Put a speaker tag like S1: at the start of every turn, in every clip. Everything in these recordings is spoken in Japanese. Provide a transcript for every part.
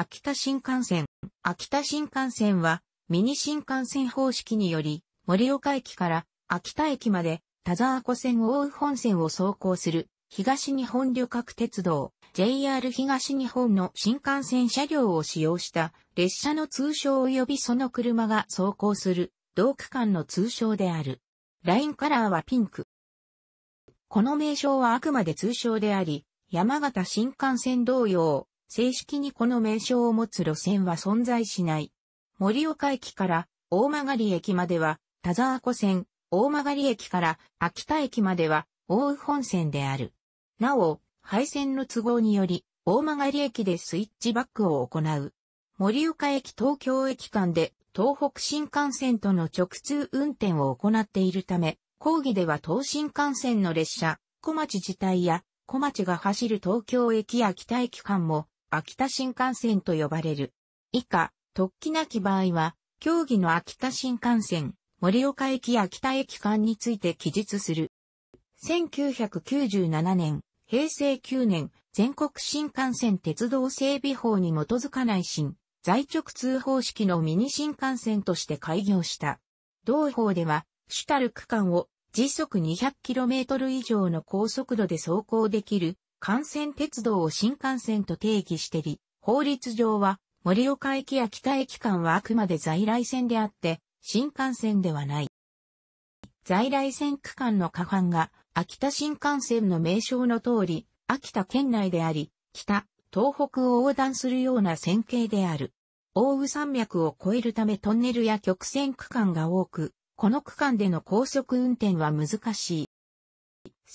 S1: 秋田新幹線。秋田新幹線は、ミニ新幹線方式により、盛岡駅から秋田駅まで、田沢湖線を追う本線を走行する、東日本旅客鉄道、JR 東日本の新幹線車両を使用した列車の通称及びその車が走行する同区間の通称である。ラインカラーはピンク。この名称はあくまで通称であり、山形新幹線同様、正式にこの名称を持つ路線は存在しない。盛岡駅から大曲駅までは田沢湖線、大曲駅から秋田駅までは大宇本線である。なお、廃線の都合により、大曲駅でスイッチバックを行う。盛岡駅東京駅間で東北新幹線との直通運転を行っているため、講義では東新幹線の列車、小町自体や小町が走る東京駅や北駅間も秋田新幹線と呼ばれる。以下、突起なき場合は、競技の秋田新幹線、盛岡駅秋田駅間について記述する。1997年、平成9年、全国新幹線鉄道整備法に基づかない新、在直通方式のミニ新幹線として開業した。同法では、主たる区間を時速 200km 以上の高速度で走行できる幹線鉄道を新幹線と定義してり、法律上は森岡駅や北駅間はあくまで在来線であって、新幹線ではない。在来線区間の下半が、秋田新幹線の名称の通り、秋田県内であり、北、東北を横断するような線形である。大宇山脈を越えるためトンネルや曲線区間が多く、この区間での高速運転は難しい。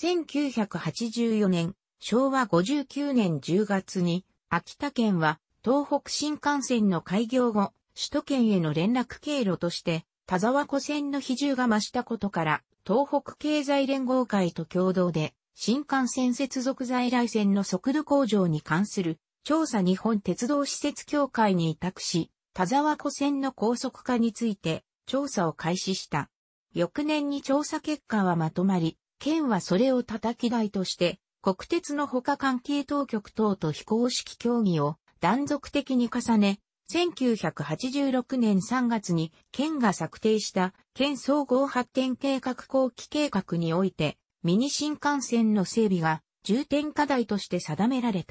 S1: 1984年、昭和59年10月に、秋田県は東北新幹線の開業後、首都圏への連絡経路として、田沢湖線の比重が増したことから、東北経済連合会と共同で、新幹線接続在来線の速度向上に関する調査日本鉄道施設協会に委託し、田沢湖線の高速化について調査を開始した。翌年に調査結果はまとまり、県はそれを叩き台として、国鉄の他関係当局等と非公式協議を断続的に重ね、1986年3月に県が策定した県総合発展計画後期計画においてミニ新幹線の整備が重点課題として定められ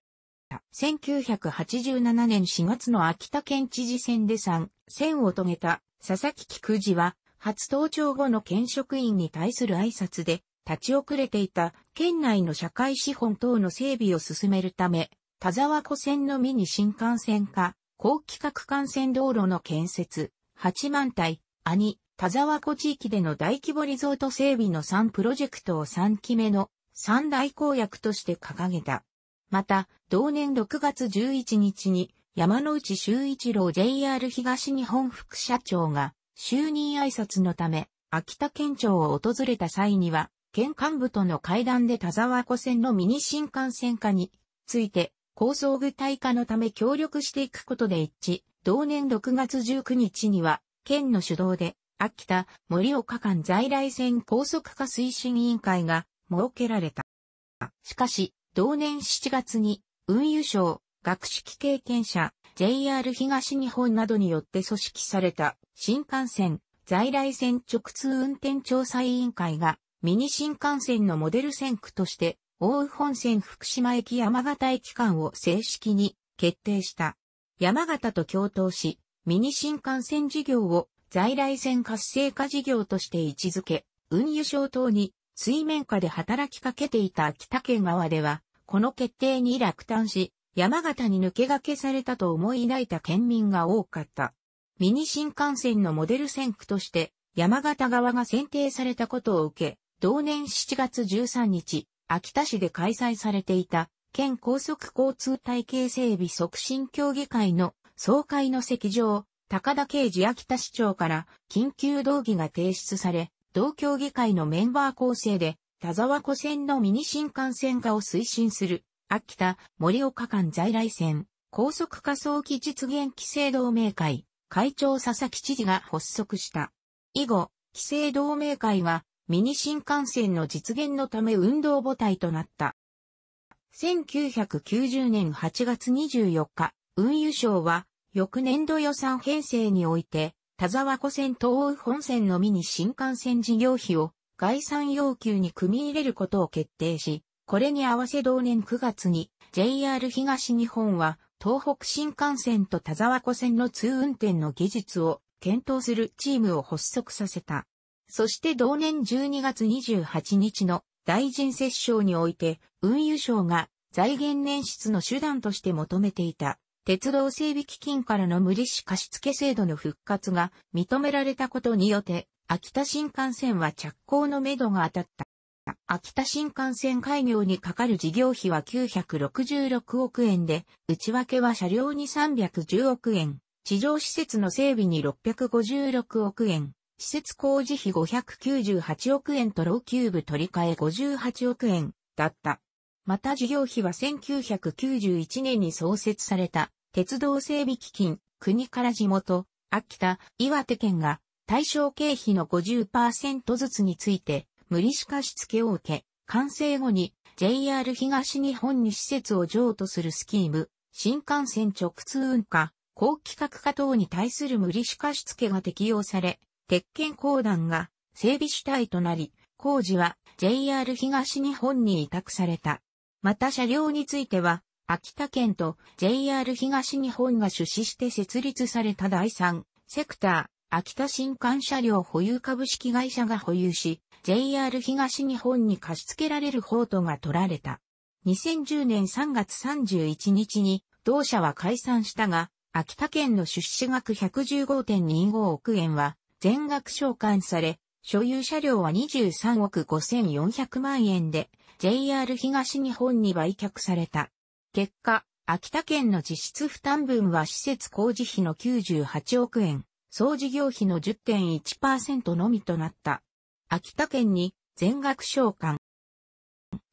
S1: た。1987年4月の秋田県知事選で3選を遂げた佐々木菊次は初登庁後の県職員に対する挨拶で立ち遅れていた県内の社会資本等の整備を進めるため、田沢湖線のみに新幹線化、高規格幹線道路の建設、八万体、兄、田沢湖地域での大規模リゾート整備の3プロジェクトを3期目の三大公約として掲げた。また、同年6月11日に山内修一郎 JR 東日本副社長が就任挨拶のため秋田県庁を訪れた際には県幹部との会談で田沢湖線のミニ新幹線化について構想具体化のため協力していくことで一致。同年6月19日には、県の主導で、秋田、森岡間在来線高速化推進委員会が設けられた。しかし、同年7月に、運輸省、学識経験者、JR 東日本などによって組織された新幹線在来線直通運転調査委員会がミニ新幹線のモデル線区として、大宇本線福島駅山形駅間を正式に決定した。山形と共闘し、ミニ新幹線事業を在来線活性化事業として位置づけ、運輸省等に水面下で働きかけていた秋田県側では、この決定に落胆し、山形に抜け駆けされたと思い抱いた県民が多かった。ミニ新幹線のモデル線区として、山形側が選定されたことを受け、同年7月13日、秋田市で開催されていた、県高速交通体系整備促進協議会の総会の席上、高田刑事秋田市長から緊急動議が提出され、同協議会のメンバー構成で、田沢湖線のミニ新幹線化を推進する、秋田、盛岡間在来線、高速化早期実現規制同盟会、会長佐々木知事が発足した。以後、規制同盟会は、ミニ新幹線の実現のため運動母体となった。1990年8月24日、運輸省は翌年度予算編成において、田沢湖線東欧本線のミニ新幹線事業費を概算要求に組み入れることを決定し、これに合わせ同年9月に JR 東日本は東北新幹線と田沢湖線の通運転の技術を検討するチームを発足させた。そして同年12月28日の大臣折衝において、運輸省が財源捻出の手段として求めていた、鉄道整備基金からの無利子貸付制度の復活が認められたことによって、秋田新幹線は着工のめどが当たった。秋田新幹線開業にかかる事業費は966億円で、内訳は車両に310億円、地上施設の整備に656億円、施設工事費598億円と老朽部取り替え58億円だった。また事業費は1991年に創設された鉄道整備基金、国から地元、秋田、岩手県が対象経費の50%ずつについて無利子貸付を受け、完成後に JR 東日本に施設を譲渡するスキーム、新幹線直通運化、高規格化等に対する無利子貸付が適用され、鉄拳公団が整備主体となり、工事は JR 東日本に委託された。また車両については、秋田県と JR 東日本が出資して設立された第3セクター、秋田新幹車両保有株式会社が保有し、JR 東日本に貸し付けられる法とが取られた。2010年3月31日に同社は解散したが、秋田県の出資額115.25億円は全額召喚され、所有車両は23億5400万円で JR 東日本に売却された。結果、秋田県の実質負担分は施設工事費の98億円、総事業費の10.1%のみとなった。秋田県に全額召喚。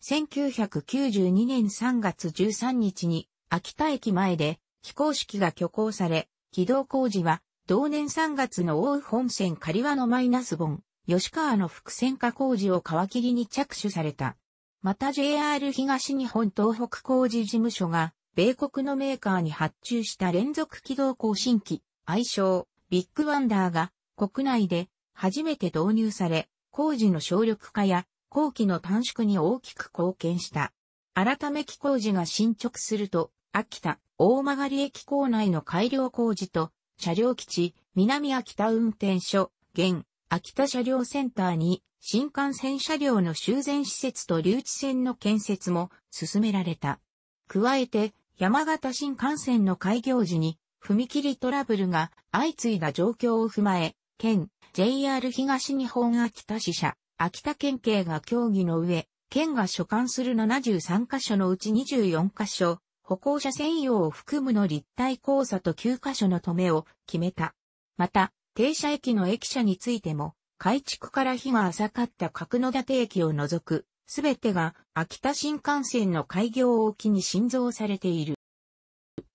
S1: 1992年3月13日に秋田駅前で非公式が挙行され、軌道工事は同年3月の大本線仮輪のマイナス本、吉川の伏線化工事を皮切りに着手された。また JR 東日本東北工事事務所が、米国のメーカーに発注した連続軌道更新機、愛称、ビッグワンダーが、国内で初めて導入され、工事の省力化や工期の短縮に大きく貢献した。改め機工事が進捗すると、秋田、大曲駅構内の改良工事と、車両基地、南秋田運転所、現、秋田車両センターに、新幹線車両の修繕施設と留置線の建設も進められた。加えて、山形新幹線の開業時に、踏切トラブルが相次いだ状況を踏まえ、県、JR 東日本秋田支社、秋田県警が協議の上、県が所管する73カ所のうち24カ所、歩行者専用を含むの立体交差と9カ所の止めを決めた。また、停車駅の駅舎についても、改築から日が浅かった角館駅を除く、すべてが秋田新幹線の開業を機に新造されている。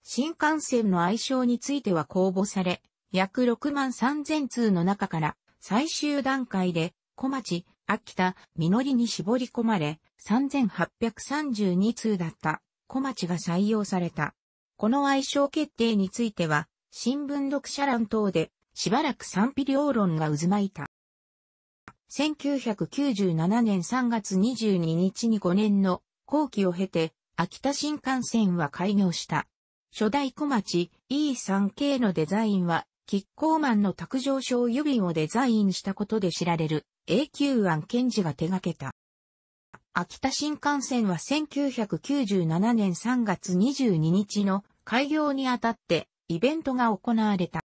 S1: 新幹線の愛称については公募され、約6万3000通の中から最終段階で小町、秋田、実りに絞り込まれ、3832通だった。小町が採用された。この愛称決定については、新聞読者欄等で、しばらく賛否両論が渦巻いた。1997年3月22日に5年の後期を経て、秋田新幹線は開業した。初代小町 E3 系のデザインは、キッコーマンの卓上小油瓶をデザインしたことで知られる A 級案検事が手掛けた。秋田新幹線は1997年3月22日の開業にあたってイベントが行われた。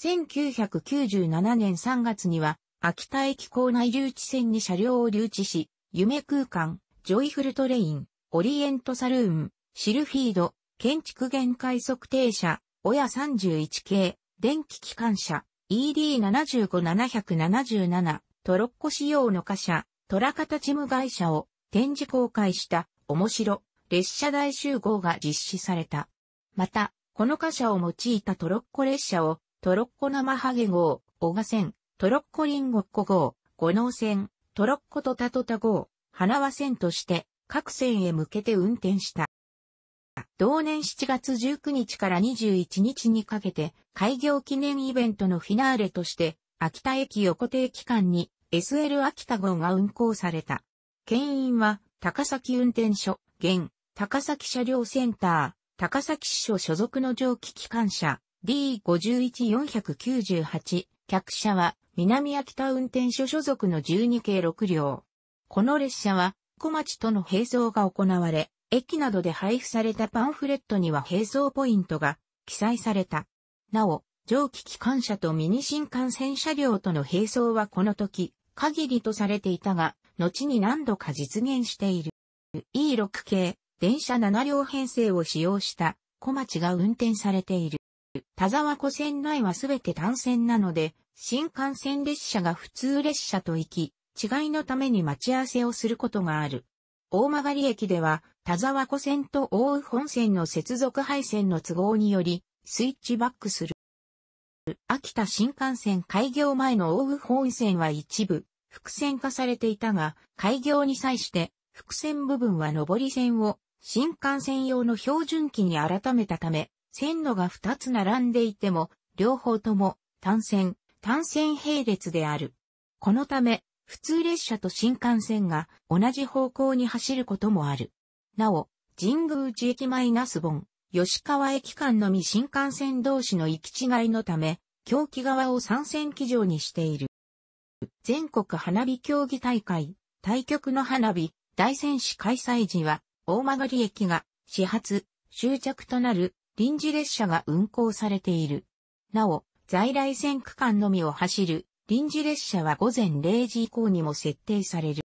S1: 1997年3月には秋田駅構内留置線に車両を留置し、夢空間、ジョイフルトレイン、オリエントサルーン、シルフィード、建築限界測定車、親31系、電気機関車、ED75777、トロッコ仕様の貨車、トラカタチム会社を展示公開した面白列車大集合が実施された。また、この貨車を用いたトロッコ列車をトロッコ生ハゲ号、小賀線、トロッコリンゴッコ号、五能線、トロッコとタトタ号、花輪線として各線へ向けて運転した。同年7月19日から21日にかけて開業記念イベントのフィナーレとして秋田駅横停期間に SL 秋田号が運行された。県員は、高崎運転所、現、高崎車両センター、高崎支所所属の蒸気機関車、D51498、客車は、南秋田運転所所属の12系6両。この列車は、小町との並走が行われ、駅などで配布されたパンフレットには並走ポイントが記載された。なお、蒸気機関車とミニ新幹線車両との並走はこの時、限りとされていたが、後に何度か実現している。E6 系、電車7両編成を使用した小町が運転されている。田沢湖線内はすべて単線なので、新幹線列車が普通列車と行き、違いのために待ち合わせをすることがある。大曲駅では、田沢湖線と大宇本線の接続配線の都合により、スイッチバックする。秋田新幹線開業前の大宇本線は一部、複線化されていたが、開業に際して、複線部分は上り線を新幹線用の標準機に改めたため、線路が2つ並んでいても、両方とも単線、単線並列である。このため、普通列車と新幹線が同じ方向に走ることもある。なお、神宮寺駅前ナスボン、吉川駅間のみ新幹線同士の行き違いのため、競技側を参戦機場にしている。全国花火競技大会、対局の花火、大戦士開催時は、大曲駅が始発、終着となる臨時列車が運行されている。なお、在来線区間のみを走る臨時列車は午前0時以降にも設定される。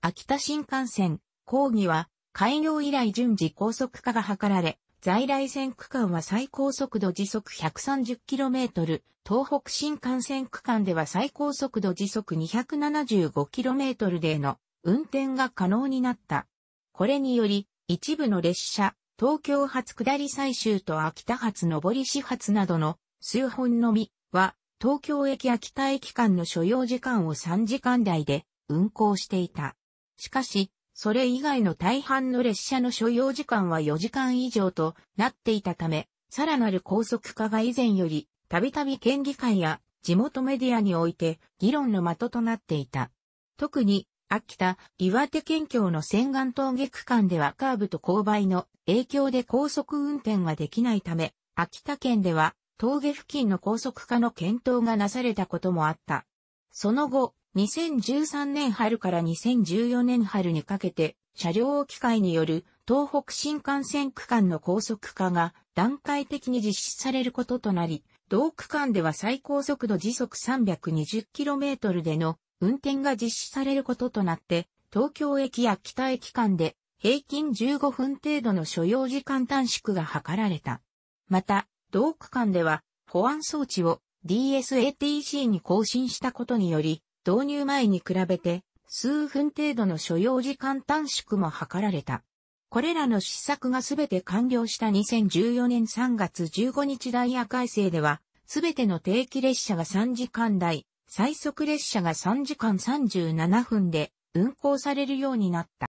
S1: 秋田新幹線、講義は開業以来順次高速化が図られ、在来線区間は最高速度時速 130km、東北新幹線区間では最高速度時速 275km での運転が可能になった。これにより、一部の列車、東京発下り最終と秋田発上り始発などの数本のみは、東京駅秋田駅間の所要時間を3時間台で運行していた。しかし、それ以外の大半の列車の所要時間は4時間以上となっていたため、さらなる高速化が以前より、たびたび県議会や地元メディアにおいて議論の的となっていた。特に、秋田、岩手県境の千岩峠区間ではカーブと勾配の影響で高速運転ができないため、秋田県では峠付近の高速化の検討がなされたこともあった。その後、2013年春から2014年春にかけて、車両機械による東北新幹線区間の高速化が段階的に実施されることとなり、同区間では最高速度時速 320km での運転が実施されることとなって、東京駅や北駅間で平均15分程度の所要時間短縮が図られた。また、同区間では保安装置を DSATC に更新したことにより、導入前に比べて数分程度の所要時間短縮も図られた。これらの施策がすべて完了した2014年3月15日ダイヤ改正では、すべての定期列車が3時間台、最速列車が3時間37分で運行されるようになった。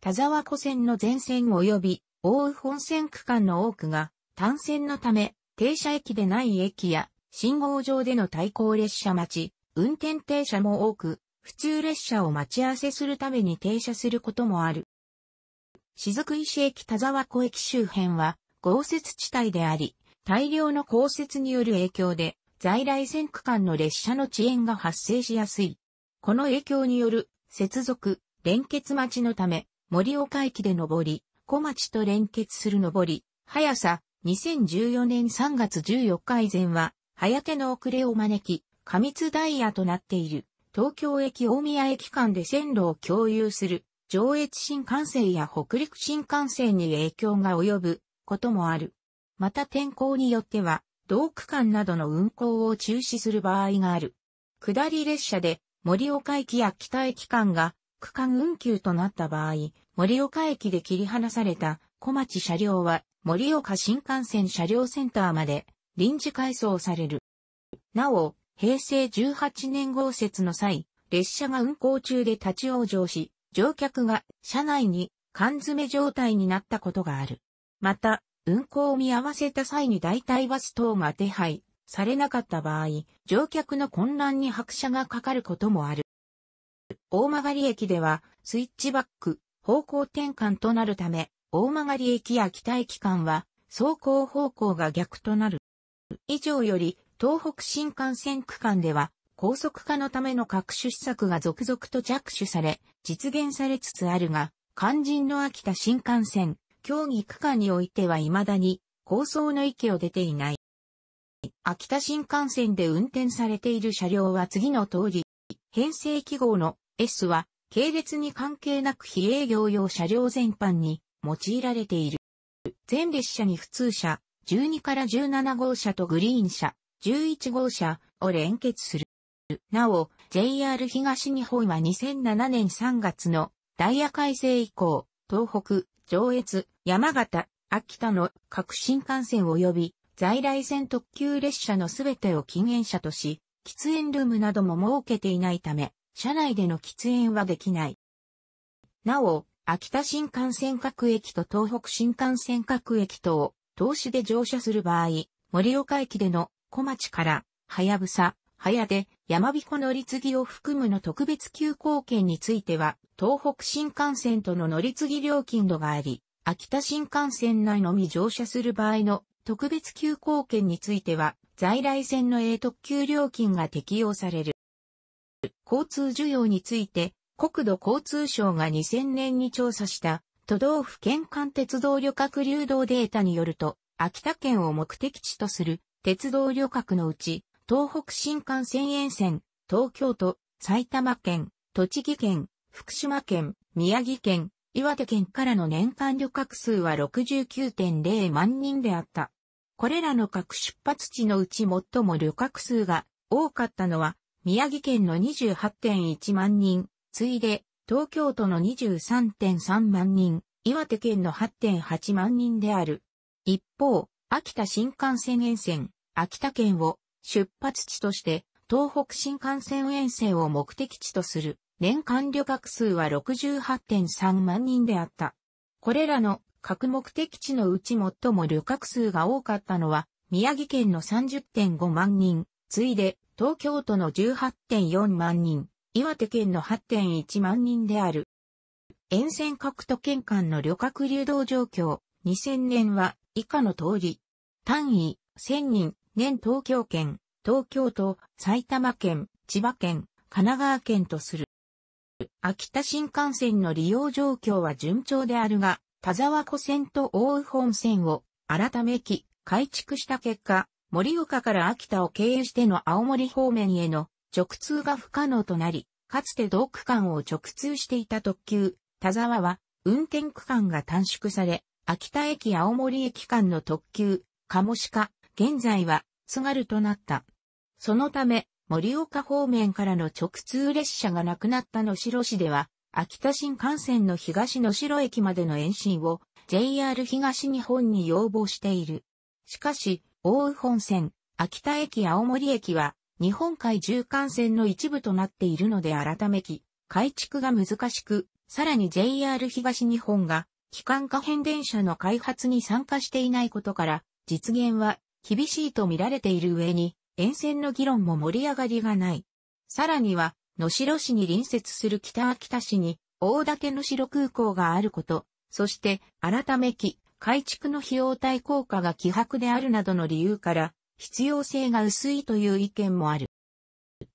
S1: 田沢湖線の全線及び大宇本線区間の多くが単線のため、停車駅でない駅や信号上での対向列車待ち、運転停車も多く、普通列車を待ち合わせするために停車することもある。雫石駅田沢湖駅周辺は豪雪地帯であり、大量の降雪による影響で在来線区間の列車の遅延が発生しやすい。この影響による接続、連結待ちのため、森岡駅で上り、小町と連結する上り、速さ2014年3月14日以前は、早手の遅れを招き、過密ダイヤとなっている東京駅大宮駅間で線路を共有する上越新幹線や北陸新幹線に影響が及ぶこともある。また天候によっては、同区間などの運行を中止する場合がある。下り列車で盛岡駅や北駅間が区間運休となった場合、盛岡駅で切り離された小町車両は盛岡新幹線車両センターまで臨時改装される。なお、平成18年豪雪の際、列車が運行中で立ち往生し、乗客が車内に缶詰状態になったことがある。また、運行を見合わせた際に代替バス等が手配されなかった場合、乗客の混乱に拍車がかかることもある。大曲駅では、スイッチバック、方向転換となるため、大曲駅や北駅間は、走行方向が逆となる。以上より、東北新幹線区間では、高速化のための各種施策が続々と着手され、実現されつつあるが、肝心の秋田新幹線、競技区間においては未だに、構想の域を出ていない。秋田新幹線で運転されている車両は次の通り、編成記号の S は、系列に関係なく非営業用車両全般に用いられている。全列車に普通車、12から17号車とグリーン車、11号車を連結する。なお、JR 東日本は2007年3月のダイヤ改正以降、東北、上越、山形、秋田の各新幹線及び在来線特急列車のすべてを禁煙車とし、喫煙ルームなども設けていないため、車内での喫煙はできない。なお、秋田新幹線各駅と東北新幹線各駅とを、投資で乗車する場合、盛岡駅での小町から、はやぶさ、はやで、やまびこ乗り継ぎを含むの特別急行券については、東北新幹線との乗り継ぎ料金度があり、秋田新幹線内のみ乗車する場合の特別急行券については、在来線の A 特急料金が適用される。交通需要について、国土交通省が2000年に調査した都道府県間鉄道旅客流動データによると、秋田県を目的地とする鉄道旅客のうち、東北新幹線沿線、東京都、埼玉県、栃木県、福島県、宮城県、岩手県からの年間旅客数は69.0万人であった。これらの各出発地のうち最も旅客数が多かったのは、宮城県の28.1万人、ついで、東京都の23.3万人、岩手県の8.8万人である。一方、秋田新幹線沿線、秋田県を出発地として東北新幹線沿線を目的地とする年間旅客数は68.3万人であった。これらの各目的地のうち最も旅客数が多かったのは宮城県の30.5万人、次いで東京都の18.4万人、岩手県の8.1万人である。沿線各都県間の旅客流動状況、2000年は以下の通り、単位、1000人、現東京圏、東京都、埼玉県、千葉県、神奈川県とする。秋田新幹線の利用状況は順調であるが、田沢湖線と大宇本線を改めき、改築した結果、盛岡から秋田を経由しての青森方面への直通が不可能となり、かつて同区間を直通していた特急、田沢は運転区間が短縮され、秋田駅青森駅間の特急、カモシカ、現在は津軽となった。そのため、盛岡方面からの直通列車がなくなった能代市では、秋田新幹線の東の城駅までの延伸を JR 東日本に要望している。しかし、大宇本線、秋田駅青森駅は、日本海中間線の一部となっているので改めき、改築が難しく、さらに JR 東日本が、機関可変電車の開発に参加していないことから、実現は厳しいと見られている上に、沿線の議論も盛り上がりがない。さらには、野城市に隣接する北秋田市に、大館野城空港があること、そして、改めき、改築の費用対効果が希薄であるなどの理由から、必要性が薄いという意見もある。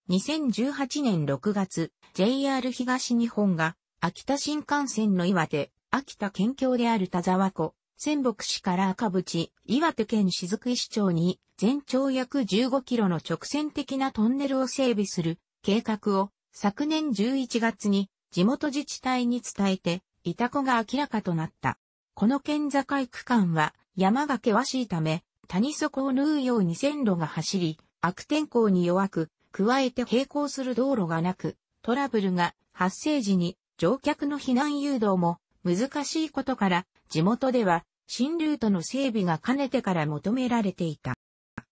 S1: 2018年6月、JR 東日本が、秋田新幹線の岩手、秋田県境である田沢湖、仙北市から赤淵、岩手県雫石町に全長約15キロの直線的なトンネルを整備する計画を昨年11月に地元自治体に伝えていた子が明らかとなった。この県境区間は山が険しいため谷底を縫うように線路が走り悪天候に弱く加えて並行する道路がなくトラブルが発生時に乗客の避難誘導も難しいことから地元では新ルートの整備がかねてから求められていた。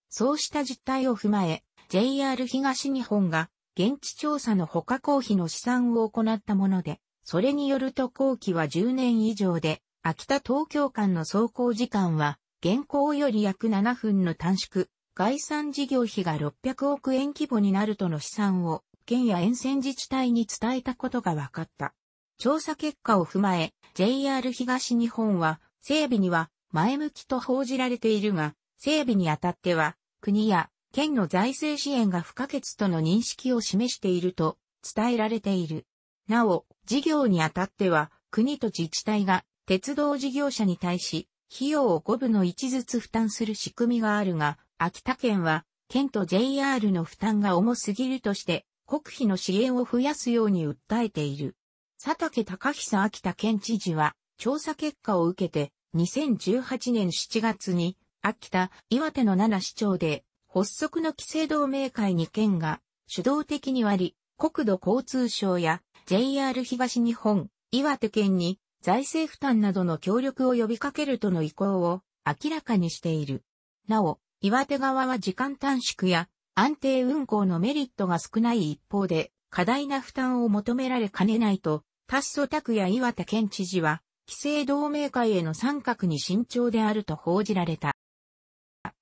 S1: そうした実態を踏まえ、JR 東日本が現地調査の他公費の試算を行ったもので、それによると後期は10年以上で、秋田東京間の走行時間は、現行より約7分の短縮、概算事業費が600億円規模になるとの試算を、県や沿線自治体に伝えたことが分かった。調査結果を踏まえ、JR 東日本は、整備には前向きと報じられているが、整備にあたっては、国や県の財政支援が不可欠との認識を示していると伝えられている。なお、事業にあたっては、国と自治体が鉄道事業者に対し、費用を5分の1ずつ負担する仕組みがあるが、秋田県は、県と JR の負担が重すぎるとして、国費の支援を増やすように訴えている。佐竹隆久秋田県知事は、調査結果を受けて、2018年7月に、秋田、岩手の7市町で、発足の規制同盟会に県が、主導的に割り、国土交通省や JR 東日本、岩手県に財政負担などの協力を呼びかけるとの意向を明らかにしている。なお、岩手側は時間短縮や安定運行のメリットが少ない一方で、過大な負担を求められかねないと、達祖拓也岩手県知事は、規制同盟会への参画に慎重であると報じられた。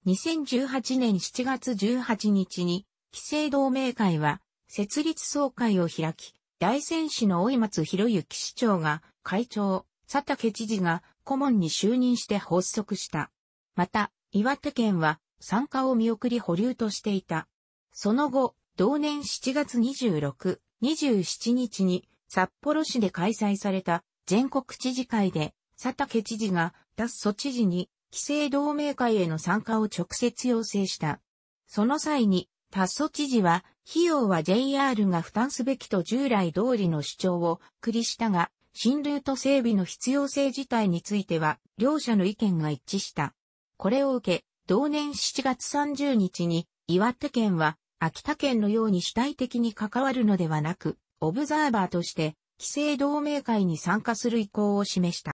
S1: 2018年7月18日に、規制同盟会は、設立総会を開き、大仙市の追松博之市長が、会長、佐竹知事が、顧問に就任して発足した。また、岩手県は、参加を見送り保留としていた。その後、同年7月26、27日に、札幌市で開催された全国知事会で、佐竹知事が、達蘇知事に、規制同盟会への参加を直接要請した。その際に、達蘇知事は、費用は JR が負担すべきと従来通りの主張を繰りしたが、新ルート整備の必要性自体については、両者の意見が一致した。これを受け、同年7月30日に、岩手県は、秋田県のように主体的に関わるのではなく、オブザーバーとして、規制同盟会に参加する意向を示した。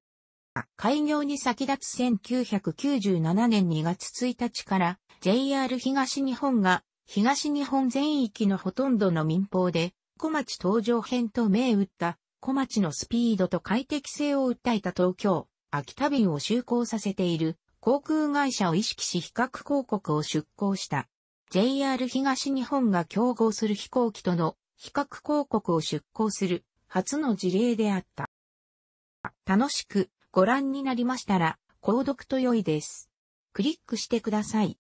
S1: 開業に先立つ1997年2月1日から JR 東日本が東日本全域のほとんどの民放で小町登場編と銘打った小町のスピードと快適性を訴えた東京、秋田便を就航させている航空会社を意識し比較広告を出航した。JR 東日本が競合する飛行機との比較広告を出航する初の事例であった。楽しくご覧になりましたら、購読と良いです。クリックしてください。